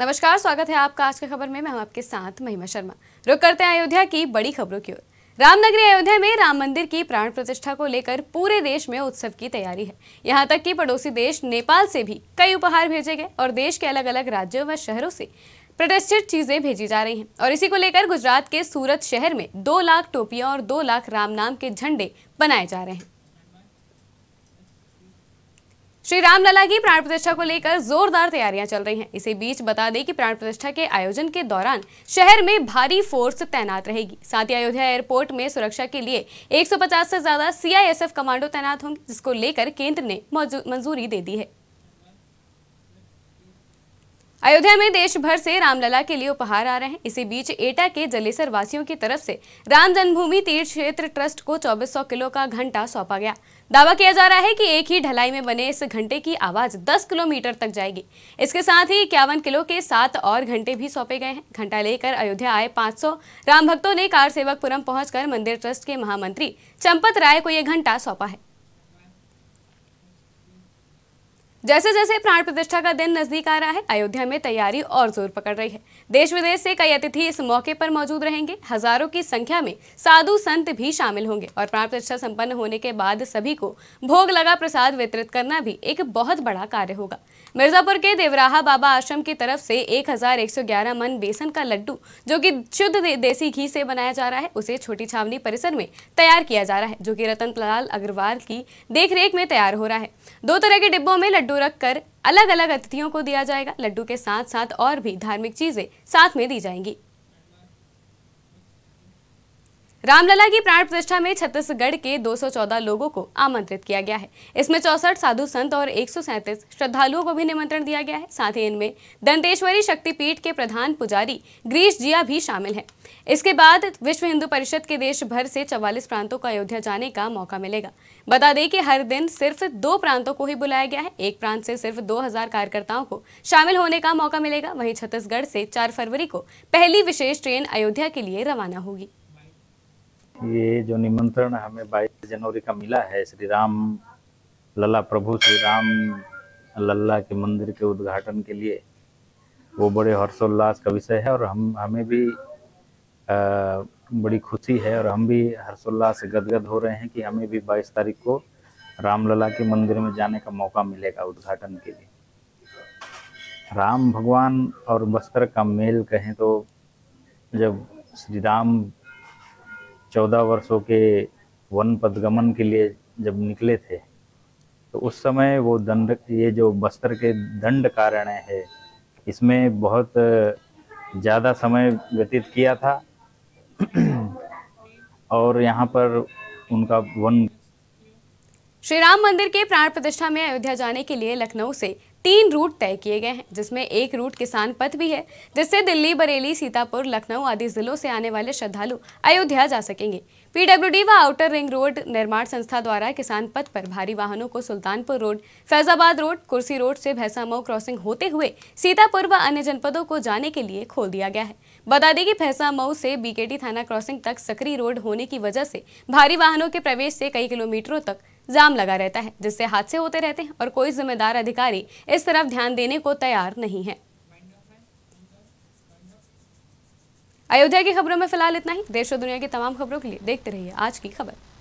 नमस्कार स्वागत है आपका आज की खबर में मैं हूं आपके साथ महिमा शर्मा रुक करते हैं अयोध्या की बड़ी खबरों की ओर रामनगरी अयोध्या में राम मंदिर की प्राण प्रतिष्ठा को लेकर पूरे देश में उत्सव की तैयारी है यहाँ तक कि पड़ोसी देश नेपाल से भी कई उपहार भेजे गए और देश के अलग अलग राज्यों व शहरों से प्रतिष्ठित चीजें भेजी जा रही हैं और इसी को लेकर गुजरात के सूरत शहर में दो लाख टोपियां और दो लाख राम नाम के झंडे बनाए जा रहे हैं श्री रामलला की प्राण प्रतिष्ठा को लेकर जोरदार तैयारियां चल रही हैं। इसी बीच बता दें कि प्राण प्रतिष्ठा के आयोजन के दौरान शहर में भारी फोर्स तैनात रहेगी साथ ही अयोध्या एयरपोर्ट में सुरक्षा के लिए 150 से ज्यादा सीआईएसएफ कमांडो तैनात होंगे जिसको लेकर केंद्र ने मंजूरी दे दी है अयोध्या में देश भर से रामलला के लिए उपहार आ रहे हैं इसी बीच एटा के जलेसर वासियों की तरफ से राम जन्मभूमि तीर्थ क्षेत्र ट्रस्ट को 2400 किलो का घंटा सौंपा गया दावा किया जा रहा है कि एक ही ढलाई में बने इस घंटे की आवाज 10 किलोमीटर तक जाएगी इसके साथ ही इक्यावन किलो के सात और घंटे भी सौंपे गए हैं घंटा लेकर अयोध्या आए 500 राम भक्तों ने कार सेवकपुरम पहुंचकर मंदिर ट्रस्ट के महामंत्री चंपत राय को यह घंटा सौंपा है जैसे जैसे प्राण प्रतिष्ठा का दिन नजदीक आ रहा है अयोध्या में तैयारी और जोर पकड़ रही है देश विदेश से कई अतिथि इस मौके पर मौजूद रहेंगे हजारों की संख्या में साधु संत भी शामिल होंगे और प्राण प्रतिष्ठा संपन्न होने के बाद सभी को भोग लगा प्रसाद वितरित करना भी एक बहुत बड़ा कार्य होगा मिर्जापुर के देवराहा बाबा आश्रम की तरफ से एक मन बेसन का लड्डू जो की शुद्ध देसी घी से बनाया जा रहा है उसे छोटी छावनी परिसर में तैयार किया जा रहा है जो की रतन लाल अग्रवाल की देखरेख में तैयार हो रहा है दो तरह के डिब्बों में लड्डू लड्डू रखकर अलग अलग अतिथियों को दिया जाएगा लड्डू के साथ साथ और भी धार्मिक चीजें साथ में दी जाएंगी रामलला की प्राण प्रतिष्ठा में छत्तीसगढ़ के 214 लोगों को आमंत्रित किया गया है इसमें चौसठ साधु संत और एक श्रद्धालुओं को भी निमंत्रण दिया गया है साथ ही इनमें दंतेश्वरी शक्तिपीठ के प्रधान पुजारी ग्रीश जिया भी शामिल है इसके बाद विश्व हिंदू परिषद के देश भर से चवालीस प्रांतों को अयोध्या जाने का मौका मिलेगा बता दें कि हर दिन सिर्फ दो प्रांतों को ही बुलाया गया है एक प्रांत से सिर्फ 2000 कार्यकर्ताओं को शामिल होने का मौका मिलेगा वहीं छत्तीसगढ़ से 4 फरवरी को पहली विशेष ट्रेन अयोध्या के लिए रवाना होगी ये जो निमंत्रण हमें 22 जनवरी का मिला है श्री राम लला प्रभु श्री राम लल्ला के मंदिर के उद्घाटन के लिए वो बड़े हर्षोल्लास का विषय है और हम हमें भी आ, बड़ी खुशी है और हम भी हर्षोल्लास से गदगद हो रहे हैं कि हमें भी 22 तारीख को रामलला के मंदिर में जाने का मौका मिलेगा उद्घाटन के लिए राम भगवान और बस्तर का मेल कहें तो जब श्री राम चौदह वर्षों के वन पदगमन के लिए जब निकले थे तो उस समय वो दंड ये जो बस्तर के दंड कारण है इसमें बहुत ज़्यादा समय व्यतीत किया था और यहाँ पर उनका वन श्री राम मंदिर के प्राण प्रतिष्ठा में अयोध्या जाने के लिए लखनऊ से तीन रूट तय किए गए हैं जिसमें एक रूट किसान पथ भी है जिससे दिल्ली बरेली सीतापुर लखनऊ आदि जिलों से आने वाले श्रद्धालु अयोध्या जा सकेंगे पीडब्ल्यूडी व आउटर रिंग रोड निर्माण संस्था द्वारा किसान पथ पर भारी वाहनों को Sultanpur road Faizabad road Kursi road से भैसामऊ क्रॉसिंग होते हुए सीतापुर व अन्य जनपदों को जाने के लिए खोल दिया गया है बता दें कि मऊ से बीकेटी थाना क्रॉसिंग तक सक्रिय रोड होने की वजह से भारी वाहनों के प्रवेश से कई किलोमीटरों तक जाम लगा रहता है जिससे हादसे होते रहते हैं और कोई जिम्मेदार अधिकारी इस तरफ ध्यान देने को तैयार नहीं है अयोध्या की खबरों में फिलहाल इतना ही देश और दुनिया की तमाम खबरों के लिए देखते रहिए आज की खबर